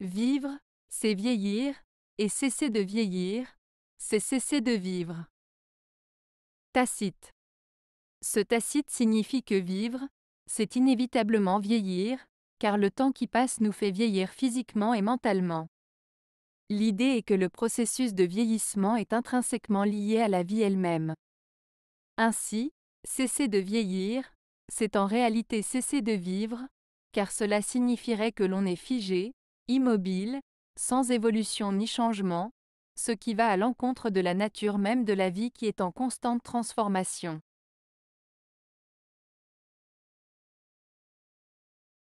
Vivre, c'est vieillir, et cesser de vieillir, c'est cesser de vivre. Tacite. Ce tacite signifie que vivre, c'est inévitablement vieillir, car le temps qui passe nous fait vieillir physiquement et mentalement. L'idée est que le processus de vieillissement est intrinsèquement lié à la vie elle-même. Ainsi, cesser de vieillir, c'est en réalité cesser de vivre, car cela signifierait que l'on est figé, immobile, sans évolution ni changement, ce qui va à l'encontre de la nature même de la vie qui est en constante transformation.